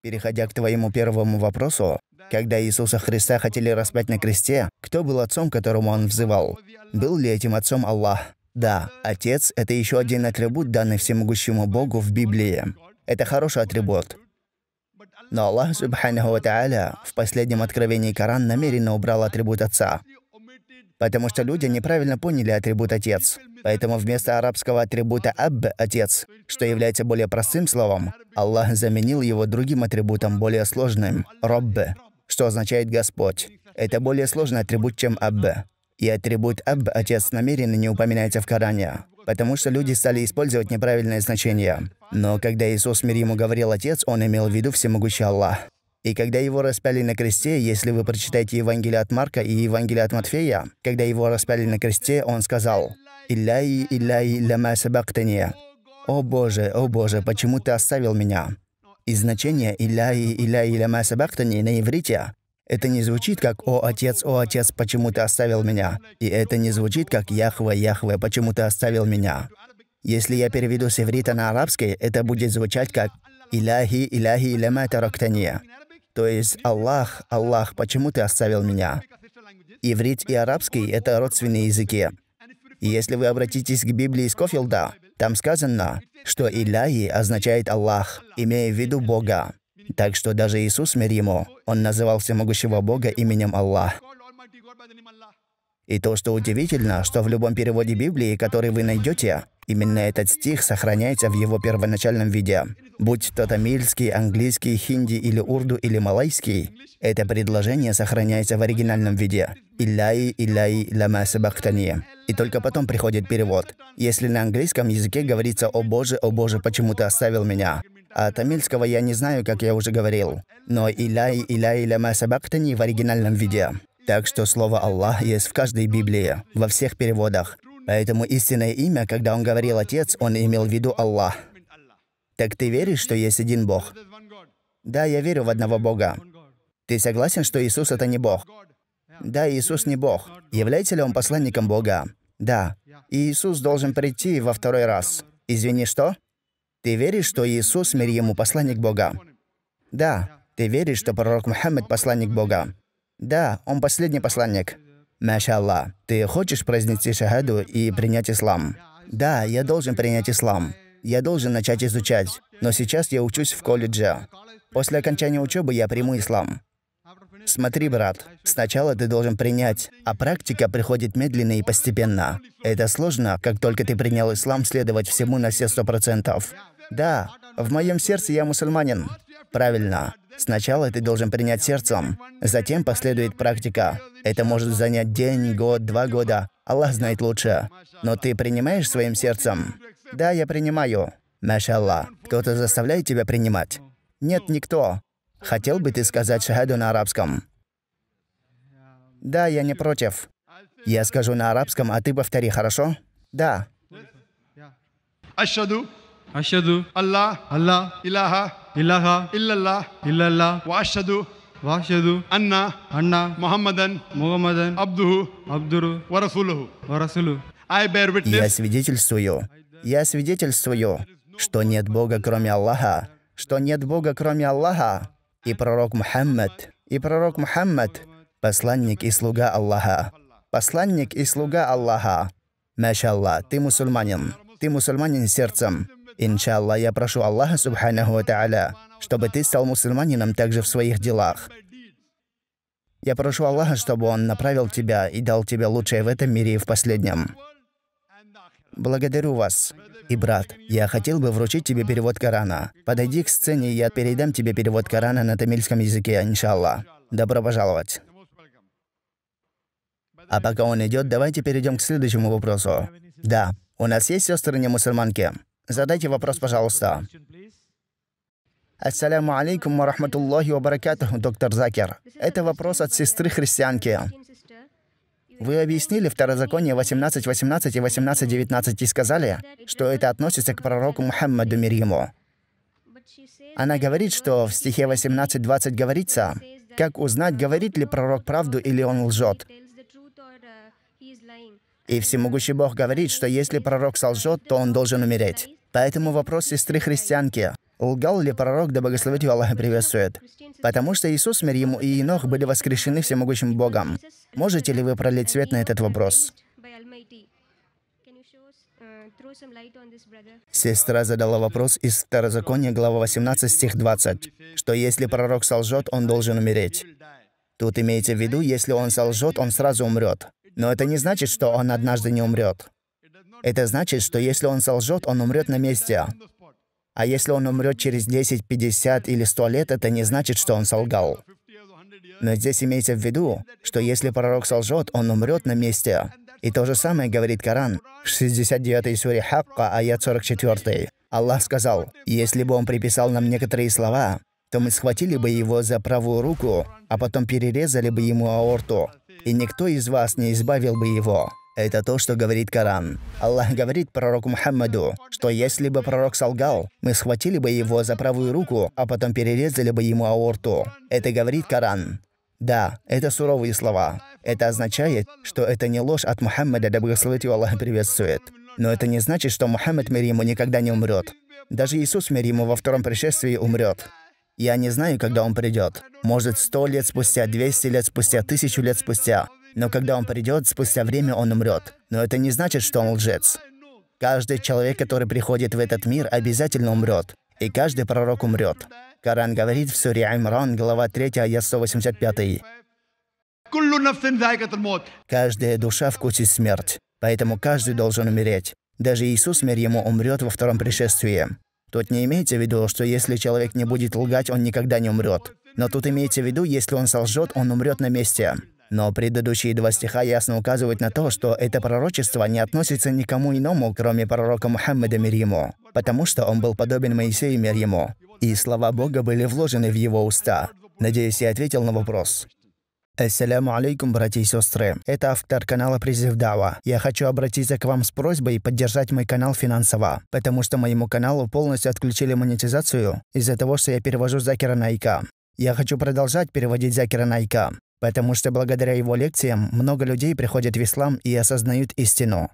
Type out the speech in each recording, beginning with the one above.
Переходя к твоему первому вопросу, когда Иисуса Христа хотели распять на кресте, кто был отцом, которому он взывал? Был ли этим отцом Аллах? Да, отец – это еще один атрибут, данный всемогущему Богу в Библии. Это хороший атрибут. Но Аллах, субханаху ва в последнем откровении Коран намеренно убрал атрибут отца потому что люди неправильно поняли атрибут «отец». Поэтому вместо арабского атрибута «абб» – «отец», что является более простым словом, Аллах заменил его другим атрибутом, более сложным робб, что означает «Господь». Это более сложный атрибут, чем «абб». И атрибут «абб» – «отец» намеренно не упоминается в Коране, потому что люди стали использовать неправильное значение. Но когда Иисус мир ему говорил «отец», он имел в виду всемогущий Аллах. И когда его распяли на кресте, если вы прочитаете Евангелие от Марка и Евангелие от Матфея, когда его распяли на кресте, он сказал, «Илляй, илляй, ляма сабактания». «О Боже, о Боже, почему ты оставил меня?» И значение «Илляй, илляй, ляма сабактани» на иврите это не звучит как «О, Отец, о, Отец, почему ты оставил меня?» И это не звучит как «Яхве, Яхве, почему ты оставил меня?» Если я переведу с иврита на арабский, это будет звучать как «Иляхи, Иляхи, лема тарактания». То есть Аллах, Аллах, почему ты оставил меня? Иврит и арабский — это родственные языки. И если вы обратитесь к Библии Скофилда, там сказано, что Иляи означает Аллах, имея в виду Бога. Так что даже Иисус, мир ему, он называл всемогущего Бога именем Аллах. И то, что удивительно, что в любом переводе Библии, который вы найдете, именно этот стих сохраняется в его первоначальном виде будь то тамильский, английский, хинди или урду или малайский, это предложение сохраняется в оригинальном виде. «Илляй, илляй, лама сабахтани». И только потом приходит перевод. Если на английском языке говорится «О боже, о боже, почему ты оставил меня?», а тамильского я не знаю, как я уже говорил. Но «Иляй, иляй, лама сабахтани» в оригинальном виде. Так что слово «Аллах» есть в каждой Библии, во всех переводах. Поэтому истинное имя, когда он говорил «Отец», он имел в виду «Аллах». Так ты веришь, что есть один Бог? Да, я верю в одного Бога. Ты согласен, что Иисус это не Бог? Да, Иисус не Бог. Является ли Он посланником Бога? Да. И Иисус должен прийти во второй раз. Извини, что? Ты веришь, что Иисус, мир ему, посланник Бога? Да. Ты веришь, что пророк Мухаммед – посланник Бога? Да, он последний посланник. Машаллах, ты хочешь произнести шахаду и принять ислам? Да, я должен принять ислам я должен начать изучать, но сейчас я учусь в колледже. После окончания учебы я приму ислам. Смотри, брат, сначала ты должен принять, а практика приходит медленно и постепенно. Это сложно, как только ты принял ислам, следовать всему на все сто процентов. Да, в моем сердце я мусульманин. Правильно. Сначала ты должен принять сердцем, затем последует практика. Это может занять день, год, два года. Аллах знает лучше. Но ты принимаешь своим сердцем. Да, я принимаю. Машалла. Кто-то заставляет тебя принимать? Нет, никто. Хотел бы ты сказать шахаду на арабском? Да, я не против. Я скажу на арабском, а ты повтори, хорошо? Да. Ашаду. Ашаду. Аллах. Аллах. Илаха. Илаха. Иллаллах. Иллаллах. Ва ашаду. Ва ашаду. Анна. Анна. Мухаммадан. Мухаммадан. Абдуху. Абдуру. Ва расулуху. Я свидетельствую, я свидетельствую, что нет Бога, кроме Аллаха, что нет Бога, кроме Аллаха, и пророк Мухаммад, и пророк Мухаммад, посланник и слуга Аллаха, посланник и слуга Аллаха. Машалла, ты мусульманин, ты мусульманин сердцем. Иншалла, я прошу Аллаха, субханаху ва та'аля, чтобы ты стал мусульманином также в своих делах. Я прошу Аллаха, чтобы Он направил тебя и дал тебе лучшее в этом мире и в последнем благодарю вас. И брат, я хотел бы вручить тебе перевод Корана. Подойди к сцене, и я передам тебе перевод Корана на тамильском языке, иншаллах. Добро пожаловать. А пока он идет, давайте перейдем к следующему вопросу. Да, у нас есть сестры не мусульманки? Задайте вопрос, пожалуйста. Ассаляму алейкум ва рахматуллахи ва доктор Закер. Это вопрос от сестры христианки. Вы объяснили второзаконие 18.18 и 18.19 и сказали, что это относится к пророку Мухаммаду мир ему. Она говорит, что в стихе 18.20 говорится, как узнать, говорит ли пророк правду или он лжет. И всемогущий Бог говорит, что если пророк солжет, то он должен умереть. Поэтому вопрос сестры христианки. Лгал ли пророк, да благословит его Аллах приветствует? Потому что Иисус, мир ему, и Инох были воскрешены всемогущим Богом. Можете ли вы пролить свет на этот вопрос? Сестра задала вопрос из Второзакония, глава 18, стих 20, что если пророк солжет, он должен умереть. Тут имеется в виду, если он солжет, он сразу умрет. Но это не значит, что он однажды не умрет. Это значит, что если он солжет, он умрет на месте. А если он умрет через 10, 50 или 100 лет, это не значит, что он солгал. Но здесь имейте в виду, что если пророк солжет, он умрет на месте. И то же самое говорит Коран, 69 суре Хакка, аят 44. Аллах сказал, «Если бы он приписал нам некоторые слова, то мы схватили бы его за правую руку, а потом перерезали бы ему аорту, и никто из вас не избавил бы его». Это то, что говорит Коран. Аллах говорит пророку Мухаммаду, что если бы пророк солгал, мы схватили бы его за правую руку, а потом перерезали бы ему аорту. Это говорит Коран. Да, это суровые слова. Это означает, что это не ложь от Мухаммада, да благословит его Аллах приветствует. Но это не значит, что Мухаммад, мир ему, никогда не умрет. Даже Иисус, мир ему, во втором пришествии умрет. Я не знаю, когда он придет. Может, сто лет спустя, двести лет спустя, тысячу лет спустя. Но когда он придет, спустя время он умрет. Но это не значит, что он лжец. Каждый человек, который приходит в этот мир, обязательно умрет. И каждый пророк умрет. Коран говорит в Суре Аймран, глава 3, ая 185. Каждая душа вкусит смерть, поэтому каждый должен умереть. Даже Иисус, мир ему, умрет во втором пришествии. Тут не имеется в виду, что если человек не будет лгать, он никогда не умрет. Но тут имеется в виду, если он солжет, он умрет на месте. Но предыдущие два стиха ясно указывают на то, что это пророчество не относится никому иному, кроме пророка Мухаммеда мир ему, потому что он был подобен Моисею мир ему, и слова Бога были вложены в его уста. Надеюсь, я ответил на вопрос. Ассаляму алейкум, братья и сестры. Это автор канала «Призыв Дава». Я хочу обратиться к вам с просьбой поддержать мой канал финансово, потому что моему каналу полностью отключили монетизацию из-за того, что я перевожу Закира Найка. Я хочу продолжать переводить Закира Найка. Потому что благодаря его лекциям много людей приходят в ислам и осознают истину.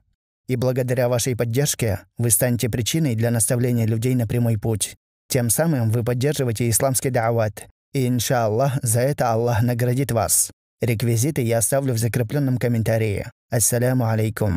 И благодаря вашей поддержке вы станете причиной для наставления людей на прямой путь. Тем самым вы поддерживаете исламский даават. И, иншаллах, за это Аллах наградит вас. Реквизиты я оставлю в закрепленном комментарии. Ассаляму алейкум.